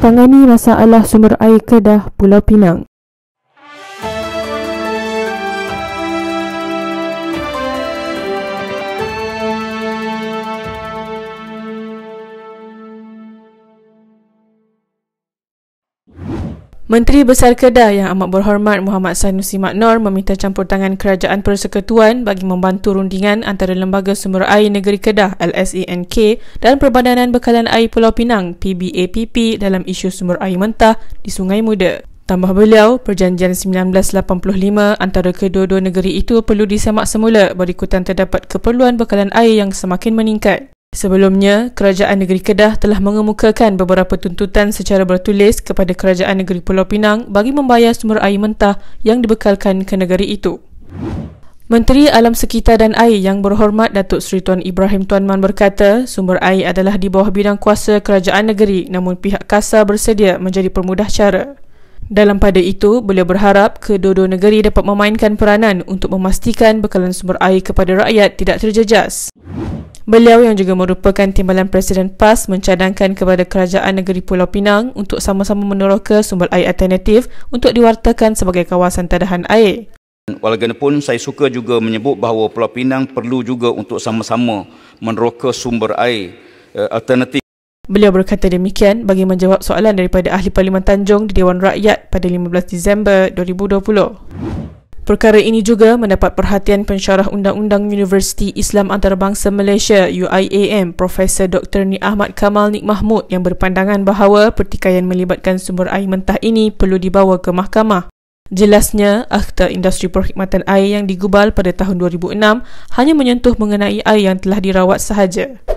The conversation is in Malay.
tangani masalah sumber air Kedah Pulau Pinang. Menteri Besar Kedah yang amat berhormat Muhammad Sanusi Maknor meminta campur tangan Kerajaan Persekutuan bagi membantu rundingan antara Lembaga Sumber Air Negeri Kedah LSENK dan Perbandanan Bekalan Air Pulau Pinang PBAPP dalam isu sumber air mentah di Sungai Muda. Tambah beliau, perjanjian 1985 antara kedua-dua negeri itu perlu disemak semula berikutan terdapat keperluan bekalan air yang semakin meningkat. Sebelumnya, Kerajaan Negeri Kedah telah mengemukakan beberapa tuntutan secara bertulis kepada Kerajaan Negeri Pulau Pinang bagi membayar sumber air mentah yang dibekalkan ke negeri itu. Menteri Alam Sekitar dan Air yang berhormat Datuk Seri Tuan Ibrahim Tuan Man berkata sumber air adalah di bawah bidang kuasa kerajaan negeri namun pihak KASA bersedia menjadi permudah cara. Dalam pada itu, beliau berharap kedua-dua negeri dapat memainkan peranan untuk memastikan bekalan sumber air kepada rakyat tidak terjejas. Beliau yang juga merupakan timbalan Presiden PAS mencadangkan kepada Kerajaan Negeri Pulau Pinang untuk sama-sama meneroka sumber air alternatif untuk diwartakan sebagai kawasan tadahan air. Walaupun saya suka juga menyebut bahawa Pulau Pinang perlu juga untuk sama-sama meneroka sumber air eh, alternatif. Beliau berkata demikian bagi menjawab soalan daripada Ahli Parlimen Tanjung di Dewan Rakyat pada 15 Disember 2020. Perkara ini juga mendapat perhatian pensyarah Undang-Undang Universiti Islam Antarabangsa Malaysia UIAM Prof. Dr. Ni Ahmad Kamal Nik Mahmud yang berpandangan bahawa pertikaian melibatkan sumber air mentah ini perlu dibawa ke mahkamah. Jelasnya, Akta Industri Perkhidmatan Air yang digubal pada tahun 2006 hanya menyentuh mengenai air yang telah dirawat sahaja.